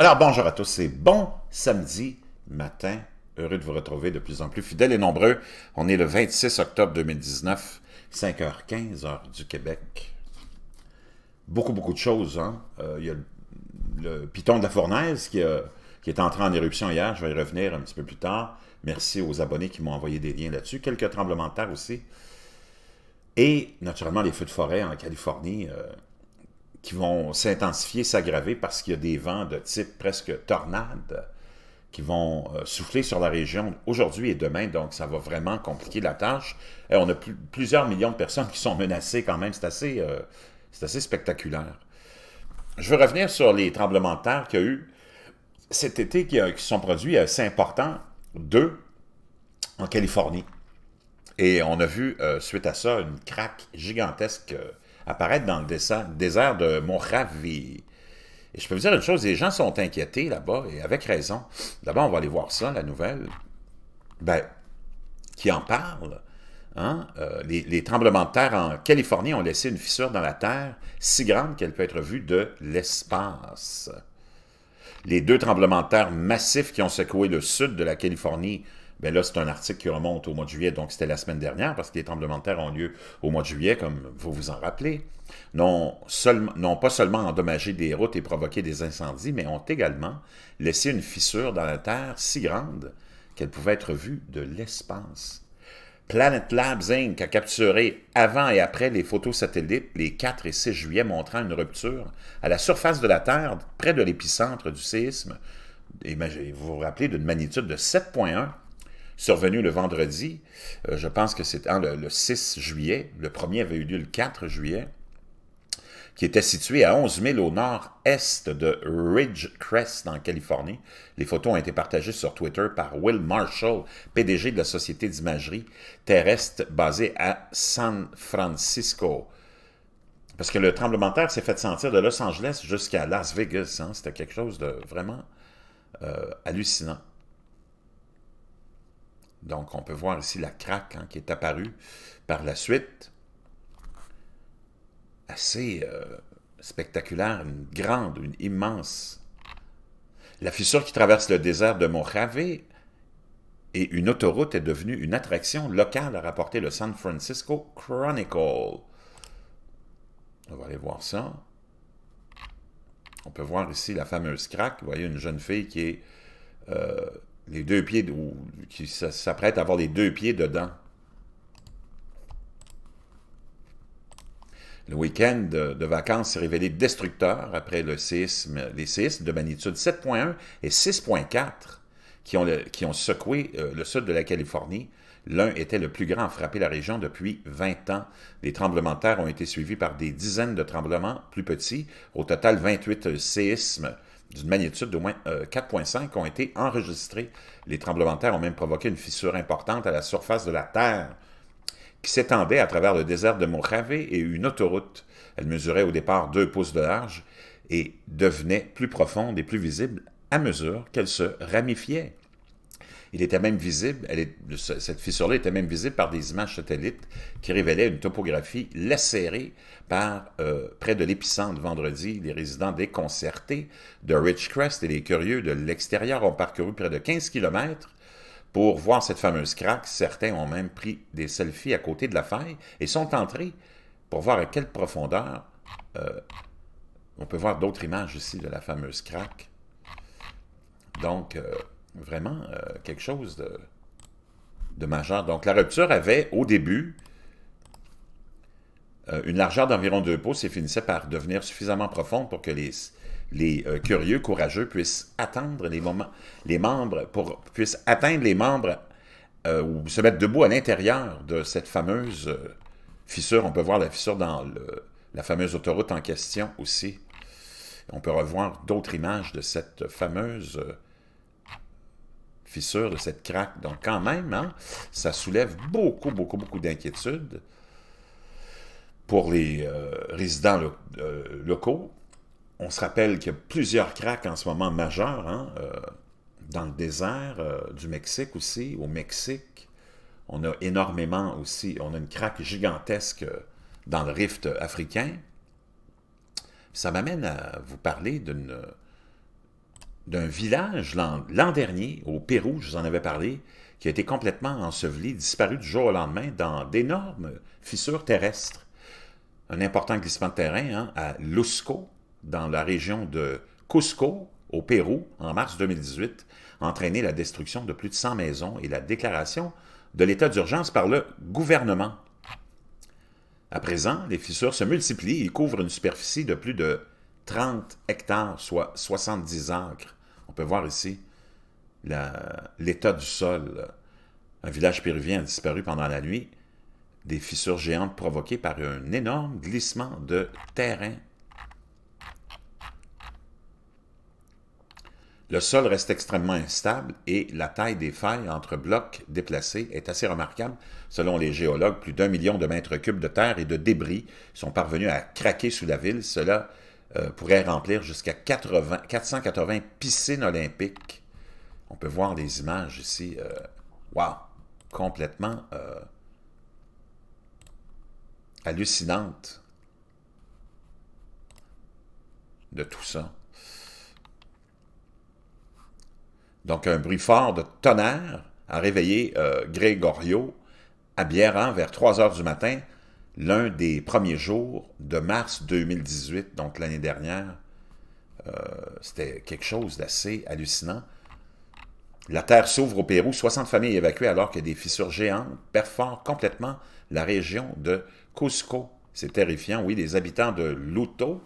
Alors bonjour à tous, c'est bon samedi matin. Heureux de vous retrouver de plus en plus fidèles et nombreux. On est le 26 octobre 2019, 5h15, heure du Québec. Beaucoup, beaucoup de choses. Hein. Euh, il y a le, piton Python de la Fournaise qui, est entré en éruption hier. Je vais y revenir un petit peu plus tard. Merci aux abonnés qui m'ont envoyé des liens là-dessus. Quelques tremblements de terre aussi. Et naturellement, les feux de forêt en Californie. Euh, qui vont s'intensifier, s'aggraver parce qu'il y a des vents de type presque tornade qui vont euh, souffler sur la région aujourd'hui et demain, donc ça va vraiment compliquer la tâche. Et euh, on a plusieurs millions de personnes qui sont menacées quand même, c'est assez, euh, assez spectaculaire. Je veux revenir sur les tremblements de terre qu'il y a eu cet été qui, se sont produits, assez importants deux en Californie. Et on a vu, suite à ça, une craque gigantesque apparaître dans le désert de Mojave. Et je peux vous dire une chose, les gens sont inquiétés là-bas, et avec raison. D'abord, on va aller voir ça, la nouvelle. Ben, qui en parle. Hein? Euh, les, les, tremblements de terre en Californie ont laissé une fissure dans la Terre si grande qu'elle peut être vue de l'espace. Les deux tremblements de terre massifs qui ont secoué le sud de la Californie ben là, c'est un article qui remonte au mois de juillet, donc c'était la semaine dernière, parce que les tremblements de terre ont lieu au mois de juillet, comme vous vous en rappelez. Non, seulement, non pas seulement endommagé des routes et provoqué des incendies, mais ont également laissé une fissure dans la terre si grande qu'elle pouvait être vue de l'espace. Planet Labs Inc. a capturé avant et après les photos satellites les 4 et 6 juillet montrant une rupture à la surface de la Terre près de l'épicentre du séisme. Vous vous rappelez d'une magnitude de 7.1 survenu le vendredi. Euh, je pense que c'était hein, le, 6 juillet. Le premier avait eu lieu le 4 juillet qui était situé à 11 000 au nord-est de Ridgecrest, en Californie. Les photos ont été partagées sur Twitter par Will Marshall, PDG de la société d'imagerie terrestre basée à San Francisco. Parce que le tremblement de terre s'est fait sentir de Los Angeles jusqu'à Las Vegas. Hein. C'était quelque chose de vraiment euh, hallucinant. Donc, on peut voir ici la craque hein, qui est apparue par la suite. Assez euh, spectaculaire, une grande, une immense. La fissure qui traverse le désert de Mojave et une autoroute est devenue une attraction locale, a rapporté le San Francisco Chronicle. On va aller voir ça. On peut voir ici la fameuse craque. Vous voyez une jeune fille qui est... Euh, les deux pieds, qui s'apprête à avoir les deux pieds dedans. Le week-end de vacances s'est révélé destructeur après le séisme, les séismes de magnitude 7.1 et 6.4 qui ont, qui ont secoué euh, le sud de la Californie. L'un était le plus grand à frapper la région depuis 20 ans. Des tremblements de terre ont été suivis par des dizaines de tremblements plus petits, au total 28 euh, séismes d'une magnitude d'au moins 4,5 euh, ont été enregistrés. Les tremblements de terre ont même provoqué une fissure importante à la surface de la Terre qui s'étendait à travers le désert de Mojave et une autoroute. Elle mesurait au départ 2 pouces de large et devenait plus profonde et plus visible à mesure qu'elle se ramifiait. Il était même visible, elle est, cette fissure-là était même visible par des images satellites qui révélaient une topographie lacérée par, euh, près de l'épicentre vendredi, les résidents déconcertés de Ridgecrest et les curieux de l'extérieur ont parcouru près de 15 kilomètres pour voir cette fameuse craque. Certains ont même pris des selfies à côté de la faille et sont entrés pour voir à quelle profondeur. Euh, on peut voir d'autres images ici de la fameuse craque. Donc, euh, vraiment euh, quelque chose de, de, majeur. Donc, la rupture avait, au début, euh, une largeur d'environ deux pouces et finissait par devenir suffisamment profonde pour que les, les euh, curieux, courageux puissent attendre les moments, les membres, pour, puissent atteindre les membres ou se mettre debout à l'intérieur de cette fameuse fissure. On peut voir la fissure dans la fameuse autoroute en question aussi. On peut revoir d'autres images de cette fameuse sûr de cette craque. Donc, quand même, hein, ça soulève beaucoup, beaucoup, beaucoup d'inquiétudes pour les euh, résidents euh, locaux. On se rappelle qu'il y a plusieurs craques en ce moment majeures hein, euh, dans le désert du Mexique aussi, au Mexique. On a énormément aussi, on a une craque gigantesque dans le rift africain. Ça m'amène à vous parler d'une d'un village l'an dernier, au Pérou, je vous en avais parlé, qui a été complètement enseveli, disparu du jour au lendemain dans d'énormes fissures terrestres. Un important glissement de terrain hein, à Lusco, dans la région de Cusco, au Pérou, en mars 2018, a entraîné la destruction de plus de 100 maisons et la déclaration de l'état d'urgence par le gouvernement. À présent, les fissures se multiplient et couvrent une superficie de plus de 30 hectares, soit 70 acres peut voir ici l'état du sol. Un village péruvien a disparu pendant la nuit. Des fissures géantes provoquées par un énorme glissement de terrain. Le sol reste extrêmement instable et la taille des failles entre blocs déplacés est assez remarquable. Selon les géologues, plus d'un million de mètres cubes de terre et de débris sont parvenus à craquer sous la ville. Cela euh, pourrait remplir jusqu'à 480 piscines olympiques. On peut voir des images ici. Waouh! complètement euh, hallucinante de tout ça. Donc, un bruit fort de tonnerre a réveillé euh, Gregorio à Biéran hein, vers 3 heures du matin l'un des premiers jours de mars 2018, donc l'année dernière. Euh, c'était quelque chose d'assez hallucinant. La terre s'ouvre au Pérou, 60 familles évacuées alors que des fissures géantes perforent complètement la région de Cusco. C'est terrifiant, oui, les habitants de Luto,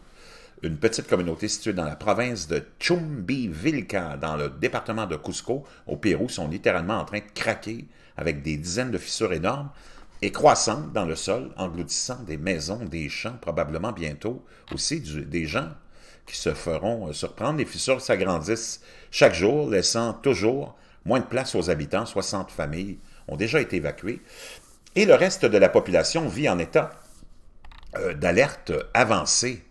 une petite communauté située dans la province de Chumbivilca, dans le département de Cusco, au Pérou, sont littéralement en train de craquer avec des dizaines de fissures énormes et croissante dans le sol, engloutissant des maisons, des champs, probablement bientôt aussi des gens qui se feront euh, surprendre. Les fissures s'agrandissent chaque jour, laissant toujours moins de place aux habitants. 60 familles ont déjà été évacuées. Et le reste de la population vit en état euh, d'alerte avancée.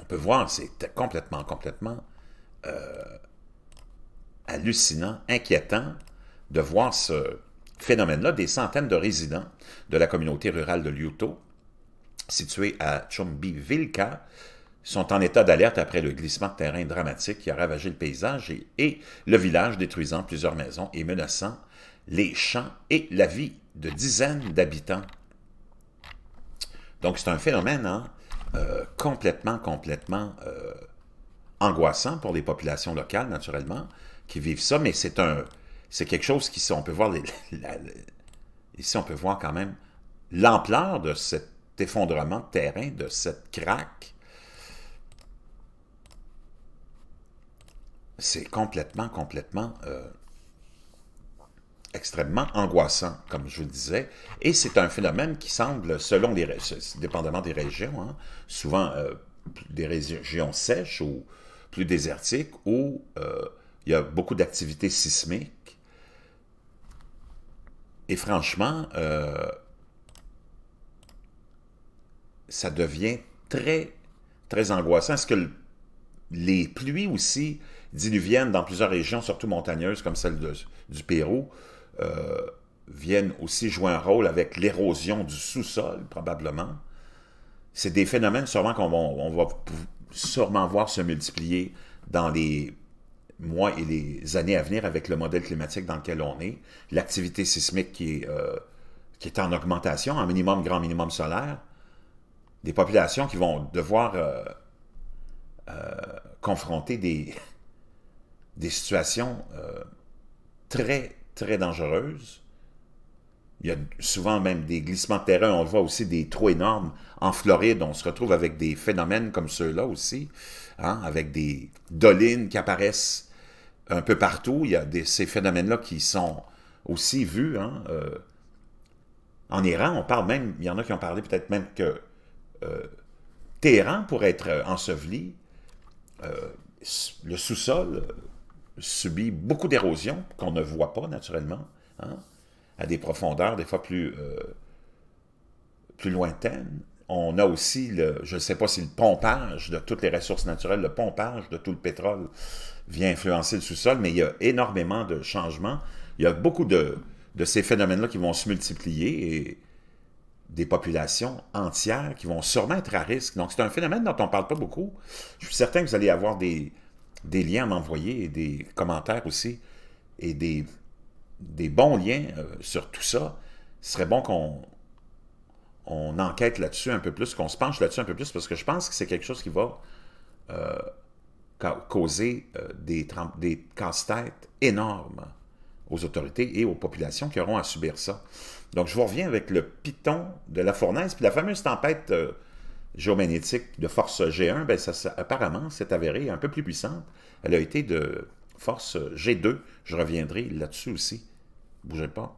On peut voir, c'est complètement, complètement euh, hallucinant, inquiétant de voir ce phénomène-là, des centaines de résidents de la communauté rurale de Liuto, située à chumbi vilka sont en état d'alerte après le glissement de terrain dramatique qui a ravagé le paysage et, le village, détruisant plusieurs maisons et menaçant les champs et la vie de dizaines d'habitants. Donc c'est un phénomène hein, euh, complètement, complètement euh, angoissant pour les populations locales, naturellement, qui vivent ça, mais c'est un, c'est quelque chose qui, si on peut voir, les, ici on peut voir quand même l'ampleur de cet effondrement de terrain, de cette craque. C'est complètement, complètement, euh, extrêmement angoissant, comme je vous le disais. Et c'est un phénomène qui semble, selon les dépendamment des régions, hein, souvent euh, des régions sèches ou plus désertiques, où euh, il y a beaucoup d'activités sismiques et franchement, euh, ça devient très, très angoissant. Est-ce que les pluies aussi diluviennes dans plusieurs régions, surtout montagneuses comme celle du Pérou, euh, viennent aussi jouer un rôle avec l'érosion du sous-sol, probablement? C'est des phénomènes sûrement qu'on on va sûrement voir se multiplier dans les mois et les années à venir avec le modèle climatique dans lequel on est, l'activité sismique qui est, euh, qui est en augmentation, un minimum, grand minimum solaire, des populations qui vont devoir euh, euh, confronter des, situations très, très dangereuses. Il y a souvent même des glissements de terrain, on voit aussi des trous énormes. En Floride, on se retrouve avec des phénomènes comme ceux-là aussi, hein, avec des dolines qui apparaissent un peu partout, il y a ces phénomènes-là qui sont aussi vus. Hein, euh, en Iran, on parle même, il y en a qui ont parlé peut-être même que euh, Téhéran pourrait être euh, enseveli. le sous-sol subit beaucoup d'érosion qu'on ne voit pas naturellement, hein, à des profondeurs des fois plus, plus lointaines on a aussi, le, je ne sais pas si le pompage de toutes les ressources naturelles, le pompage de tout le pétrole vient influencer le sous-sol, mais il y a énormément de changements. Il y a beaucoup de, ces phénomènes-là qui vont se multiplier et des populations entières qui vont sûrement être à risque. Donc, c'est un phénomène dont on ne parle pas beaucoup. Je suis certain que vous allez avoir des, liens à m'envoyer et des commentaires aussi et des, bons liens euh, sur tout ça. Ce serait bon qu'on on enquête là-dessus un peu plus, qu'on se penche là-dessus un peu plus, parce que je pense que c'est quelque chose qui va euh, causer euh, des, des casse-têtes énormes aux autorités et aux populations qui auront à subir ça. Donc, je vous reviens avec le piton de la fournaise, puis la fameuse tempête euh, géomagnétique de force G1, ben, apparemment, s'est avérée un peu plus puissante. Elle a été de force G2. Je reviendrai là-dessus aussi. Bougez pas.